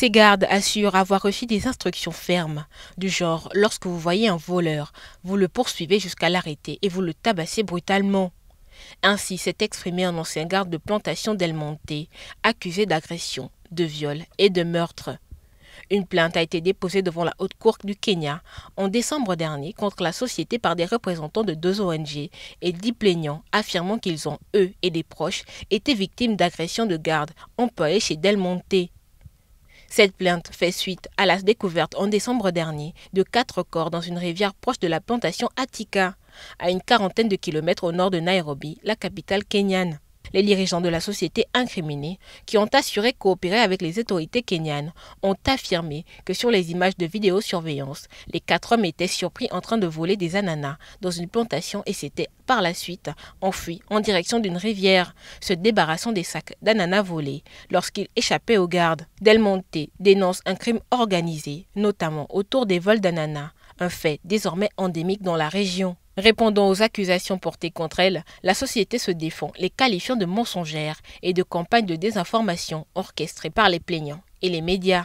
Ces gardes assurent avoir reçu des instructions fermes, du genre lorsque vous voyez un voleur, vous le poursuivez jusqu'à l'arrêter et vous le tabassez brutalement. Ainsi s'est exprimé un ancien garde de plantation d'El Monte, accusé d'agression, de viol et de meurtre. Une plainte a été déposée devant la Haute Cour du Kenya en décembre dernier contre la société par des représentants de deux ONG et dix plaignants affirmant qu'ils ont, eux et des proches, été victimes d'agressions de gardes employés chez Del Monte. Cette plainte fait suite à la découverte en décembre dernier de quatre corps dans une rivière proche de la plantation Attica, à une quarantaine de kilomètres au nord de Nairobi, la capitale kenyane. Les dirigeants de la société incriminée, qui ont assuré coopérer avec les autorités kenyanes, ont affirmé que sur les images de vidéosurveillance, les quatre hommes étaient surpris en train de voler des ananas dans une plantation et s'étaient par la suite enfuis en direction d'une rivière, se débarrassant des sacs d'ananas volés lorsqu'ils échappaient aux gardes. Del Monte dénonce un crime organisé, notamment autour des vols d'ananas, un fait désormais endémique dans la région. Répondant aux accusations portées contre elle, la société se défend, les qualifiant de mensongères et de campagnes de désinformation orchestrées par les plaignants et les médias.